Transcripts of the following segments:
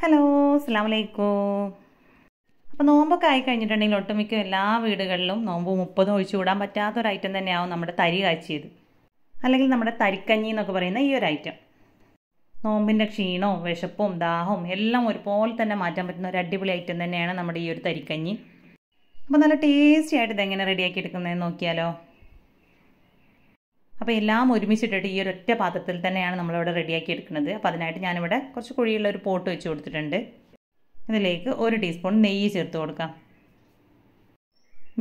hello അസ്സാം വലൈക്കും അപ്പോൾ നോമ്പൊക്കെ ആയി കഴിഞ്ഞിട്ടുണ്ടെങ്കിൽ ഒട്ടുമിക്ക എല്ലാ വീടുകളിലും നോമ്പ് മുപ്പതും ഒഴിച്ചുകൂടാൻ പറ്റാത്തൊരു ഐറ്റം തന്നെയാവും നമ്മുടെ തരി കാച്ചിയത് അല്ലെങ്കിൽ നമ്മുടെ തരിക്കഞ്ഞി എന്നൊക്കെ പറയുന്ന ഈ ഒരു ഐറ്റം നോമ്പിൻ്റെ ക്ഷീണവും വിശപ്പും ദാഹവും എല്ലാം ഒരുപോലെ തന്നെ മാറ്റാൻ പറ്റുന്ന ഒരു അടിപൊളി ഐറ്റം തന്നെയാണ് നമ്മുടെ ഈ ഒരു തരിക്കഞ്ഞി അപ്പോൾ നല്ല ടേസ്റ്റി ആയിട്ട് ഇതെങ്ങനെ റെഡിയാക്കി എടുക്കുന്നതെന്ന് നോക്കിയാലോ അപ്പോൾ എല്ലാം ഒരുമിച്ചിട്ടിട്ട് ഈ ഒരു ഒറ്റ പാത്രത്തിൽ തന്നെയാണ് നമ്മളിവിടെ റെഡിയാക്കി എടുക്കുന്നത് അപ്പോൾ അതിനായിട്ട് ഞാനിവിടെ കുറച്ച് കുഴിയുള്ള ഒരു പോട്ട് വെച്ച് കൊടുത്തിട്ടുണ്ട് ഇതിലേക്ക് ഒരു ടീസ്പൂൺ നെയ്യ് ചേർത്ത് കൊടുക്കാം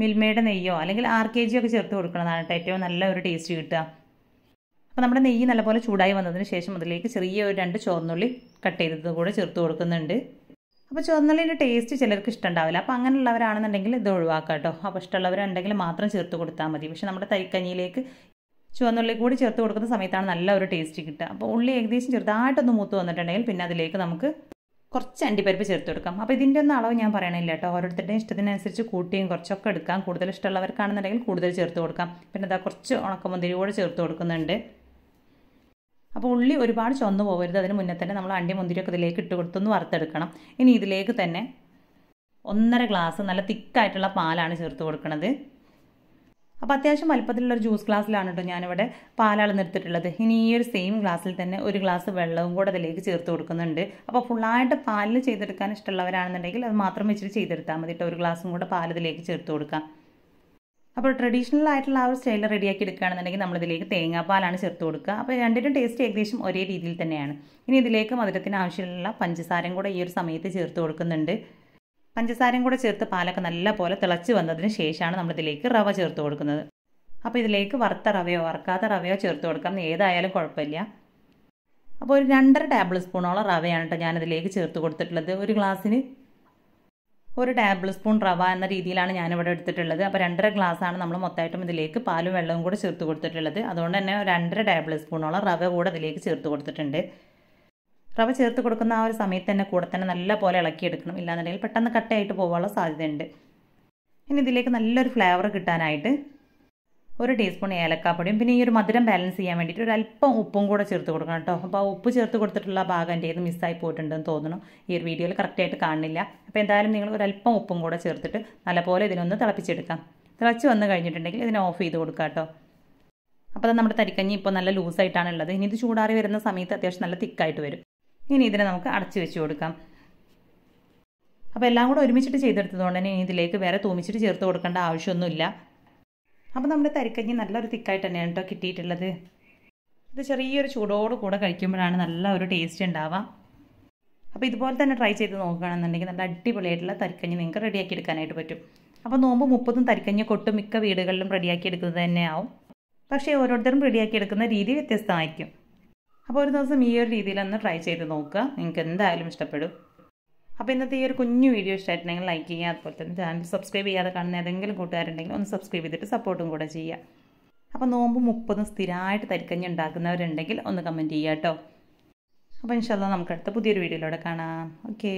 മിൽമയുടെ നെയ്യോ അല്ലെങ്കിൽ ആർ കെ ജിയോ ഒക്കെ ചേർത്ത് കൊടുക്കണതാണ് കേട്ടോ ഏറ്റവും നല്ല ഒരു ടേസ്റ്റ് കിട്ടുക അപ്പോൾ നമ്മുടെ നെയ്യ് നല്ലപോലെ ചൂടായി വന്നതിന് ശേഷം അതിലേക്ക് ചെറിയ ഒരു രണ്ട് ചോർന്നുള്ളി കട്ട് ചെയ്തത് കൂടെ ചേർത്ത് കൊടുക്കുന്നുണ്ട് അപ്പോൾ ചുവന്നുള്ളിൻ്റെ ടേസ്റ്റ് ചിലർക്ക് ഇഷ്ടമുണ്ടാവില്ല അപ്പോൾ അങ്ങനെയുള്ളവരാണെന്നുണ്ടെങ്കിൽ ഇത് ഒഴിവാക്കാം കേട്ടോ അപ്പോൾ ഇഷ്ടമുള്ളവരുണ്ടെങ്കിൽ മാത്രം ചേർത്ത് കൊടുത്താൽ മതി പക്ഷേ നമ്മുടെ തൈക്കഞ്ഞിയിലേക്ക് ചുവന്നുള്ളി കൂടി ചേർത്ത് കൊടുക്കുന്ന സമയത്താണ് നല്ല ഒരു ടേസ്റ്റ് കിട്ടുക അപ്പോൾ ഉള്ളി ഏകദേശം ചെറുതായിട്ടൊന്ന് മൂത്ത് വന്നിട്ടുണ്ടെങ്കിൽ പിന്നെ അതിലേക്ക് നമുക്ക് കുറച്ച് അണ്ടിപ്പരിപ്പ് ചേർത്ത് കൊടുക്കാം അപ്പോൾ ഇതിൻ്റെ ഒന്നും അളവ് ഞാൻ പറയണില്ല കേട്ടോ ഓരോരുത്തരുടെയും ഇഷ്ടത്തിനനുസരിച്ച് കൂട്ടിയും കുറച്ചൊക്കെ എടുക്കാം കൂടുതൽ ഇഷ്ടമുള്ളവർക്കാണെന്നുണ്ടെങ്കിൽ കൂടുതൽ ചേർത്ത് കൊടുക്കാം പിന്നെ അതാ കുറച്ച് ഉണക്കമുന്തിരി കൂടെ ചേർത്ത് കൊടുക്കുന്നുണ്ട് അപ്പോൾ ഉള്ളി ഒരുപാട് ചുവന്നു പോകരുത് അതിന് മുന്നേ തന്നെ നമ്മൾ അണ്ടി മുന്തിരിയൊക്കെ ഇതിലേക്ക് ഇട്ട് കൊടുത്തൊന്ന് വറുത്തെടുക്കണം ഇനി ഇതിലേക്ക് തന്നെ ഒന്നര ഗ്ലാസ് നല്ല തിക്കായിട്ടുള്ള പാലാണ് ചേർത്ത് കൊടുക്കുന്നത് അപ്പോൾ അത്യാവശ്യം വലുപ്പത്തിലുള്ള ഒരു ജ്യൂസ് ഗ്ലാസ്സിലാണ് കേട്ടോ ഞാനിവിടെ നിർത്തിയിട്ടുള്ളത് ഇനി ഈ ഒരു സെയിം ഗ്ലാസ്സിൽ തന്നെ ഒരു ഗ്ലാസ് വെള്ളവും കൂടെ അതിലേക്ക് ചേർത്ത് കൊടുക്കുന്നുണ്ട് അപ്പോൾ ഫുള്ളായിട്ട് പാലിൽ ചെയ്തെടുക്കാൻ ഇഷ്ടമുള്ളവരാണെന്നുണ്ടെങ്കിൽ അത് മാത്രം വെച്ചിട്ട് ചെയ്തെടുത്താൽ മതി കേട്ടോ ഒരു ഗ്ലാസ്സും കൂടെ പാൽ ഇതിലേക്ക് ചേർത്ത് കൊടുക്കാം അപ്പോൾ ട്രഡീഷണൽ ആയിട്ടുള്ള ആ ഒരു സ്റ്റൈൽ റെഡിയാക്കി എടുക്കുകയാണെന്നുണ്ടെങ്കിൽ നമ്മളിതിലേക്ക് തേങ്ങാപ്പാലാണ് ചേർത്ത് കൊടുക്കുക അപ്പോൾ രണ്ടിനും ടേസ്റ്റ് ഏകദേശം ഒരേ രീതിയിൽ തന്നെയാണ് ഇനി ഇതിലേക്ക് മധുരത്തിന് ആവശ്യമുള്ള പഞ്ചസാരയും കൂടെ ഈ ഒരു സമയത്ത് ചേർത്ത് കൊടുക്കുന്നുണ്ട് പഞ്ചസാരയും കൂടെ ചേർത്ത് പാലൊക്കെ നല്ലപോലെ തിളച്ച് വന്നതിന് ശേഷമാണ് നമ്മളിതിലേക്ക് റവ ചേർത്ത് കൊടുക്കുന്നത് അപ്പോൾ ഇതിലേക്ക് വറുത്ത റവയോ വറുക്കാത്ത റവയോ ചേർത്ത് കൊടുക്കാം ഏതായാലും കുഴപ്പമില്ല അപ്പോൾ ഒരു രണ്ടര ടേബിൾ സ്പൂണോളം റവയാണ് കേട്ടോ ഞാനിതിലേക്ക് ചേർത്ത് കൊടുത്തിട്ടുള്ളത് ഒരു ഗ്ലാസ്സിന് ഒരു ടേബിൾ സ്പൂൺ റവ എന്ന രീതിയിലാണ് ഞാനിവിടെ എടുത്തിട്ടുള്ളത് അപ്പോൾ രണ്ടര ഗ്ലാസ്സാണ് നമ്മൾ മൊത്തമായിട്ടും ഇതിലേക്ക് പാലും വെള്ളവും കൂടെ ചേർത്ത് കൊടുത്തിട്ടുള്ളത് അതുകൊണ്ട് തന്നെ രണ്ടര ടേബിൾ സ്പൂണോളം റവ കൂടെ ഇതിലേക്ക് ചേർത്ത് കൊടുത്തിട്ടുണ്ട് റവ ചേർത്ത് കൊടുക്കുന്ന ആ ഒരു സമയത്ത് തന്നെ കൂടെ തന്നെ നല്ല പോലെ ഇളക്കിയെടുക്കണം ഇല്ലാന്നുണ്ടെങ്കിൽ പെട്ടെന്ന് കട്ടയായിട്ട് പോകാനുള്ള സാധ്യതയുണ്ട് ഇനി ഇതിലേക്ക് നല്ലൊരു ഫ്ലേവർ കിട്ടാനായിട്ട് ഒരു ടീസ്പൂൺ ഏലക്കാപ്പൊടിയും പിന്നെ ഈ ഒരു മധുരം ബാലൻസ് ചെയ്യാൻ വേണ്ടിയിട്ട് ഒരു അല്പം ഉപ്പും കൂടെ ചേർത്ത് കൊടുക്കണം കേട്ടോ അപ്പോൾ ആ ഉപ്പ് ചേർത്ത് കൊടുത്തിട്ടുള്ള ഭാഗം എൻ്റെ ഏത് മിസ്സായി പോയിട്ടുണ്ടെന്ന് തോന്നുന്നു ഈ ഒരു വീഡിയോയിൽ കറക്റ്റായിട്ട് കാണുന്നില്ല അപ്പോൾ എന്തായാലും നിങ്ങൾ ഒരു അല്പം ഉപ്പും കൂടെ ചേർത്തിട്ട് നല്ലപോലെ ഇതിനൊന്ന് തിളപ്പിച്ചെടുക്കാം തിളച്ച് വന്ന് കഴിഞ്ഞിട്ടുണ്ടെങ്കിൽ ഇതിനെ ഓഫ് ചെയ്ത് കൊടുക്കാം കേട്ടോ അപ്പോൾ നമ്മുടെ തരിക്കഞ്ഞി ഇപ്പോൾ നല്ല ലൂസായിട്ടാണ് ഉള്ളത് ഇനി ഇത് ചൂടാറി വരുന്ന സമയത്ത് അത്യാവശ്യം നല്ല തിക്കായിട്ട് വരും ഇനി ഇതിനെ നമുക്ക് അടച്ചു വെച്ച് കൊടുക്കാം അപ്പോൾ എല്ലാം കൂടെ ഒരുമിച്ചിട്ട് ചെയ്തെടുത്തതുകൊണ്ട് തന്നെ ഇതിലേക്ക് വേറെ തൂമിച്ചിട്ട് ചേർത്ത് കൊടുക്കേണ്ട ആവശ്യമൊന്നുമില്ല അപ്പോൾ നമ്മുടെ തരിക്കഞ്ഞി നല്ലൊരു തിക്കായിട്ട് തന്നെയാണ് കേട്ടോ കിട്ടിയിട്ടുള്ളത് ഇത് ചെറിയൊരു ചൂടോട് കൂടെ കഴിക്കുമ്പോഴാണ് നല്ല ഒരു ടേസ്റ്റ് ഉണ്ടാവുക അപ്പോൾ ഇതുപോലെ തന്നെ ട്രൈ ചെയ്ത് നോക്കുകയാണെന്നുണ്ടെങ്കിൽ നല്ല അടിപൊളിയായിട്ടുള്ള തരിക്കഞ്ഞി നിങ്ങൾക്ക് റെഡിയാക്കി എടുക്കാനായിട്ട് പറ്റും അപ്പോൾ നോമ്പ് മുപ്പതും തരിക്കഞ്ഞി കൊട്ടും മിക്ക വീടുകളിലും റെഡിയാക്കി എടുക്കുന്നത് തന്നെയാവും പക്ഷേ ഓരോരുത്തരും റെഡിയാക്കി എടുക്കുന്ന രീതി വ്യത്യസ്തമായിരിക്കും അപ്പോൾ ഒരു ദിവസം ഈ ഒരു രീതിയിൽ ഒന്ന് ട്രൈ ചെയ്ത് നോക്കുക നിങ്ങൾക്ക് എന്തായാലും ഇഷ്ടപ്പെടും അപ്പോൾ ഇന്നത്തെ ഈ ഒരു കുഞ്ഞു വീഡിയോ ഇഷ്ടമായിട്ടുണ്ടെങ്കിൽ ലൈക്ക് ചെയ്യുക അതുപോലെ തന്നെ ചാനൽ സബ്സ്ക്രൈബ് ചെയ്യാതെ കാണുന്ന ഏതെങ്കിലും കൂട്ടുകാരുണ്ടെങ്കിൽ ഒന്ന് സബ്സ്ക്രൈബ് ചെയ്തിട്ട് സപ്പോർട്ടും കൂടെ ചെയ്യുക അപ്പോൾ നോമ്പ് മുപ്പതും സ്ഥിരമായിട്ട് തരിക്കഞ്ഞ് ഉണ്ടാക്കുന്നവരുണ്ടെങ്കിൽ ഒന്ന് കമൻറ്റ് ചെയ്യാം കേട്ടോ അപ്പോൾ ഇൻഷാല്ല നമുക്ക് അടുത്ത പുതിയൊരു വീഡിയോയിലൂടെ കാണാം ഓക്കേ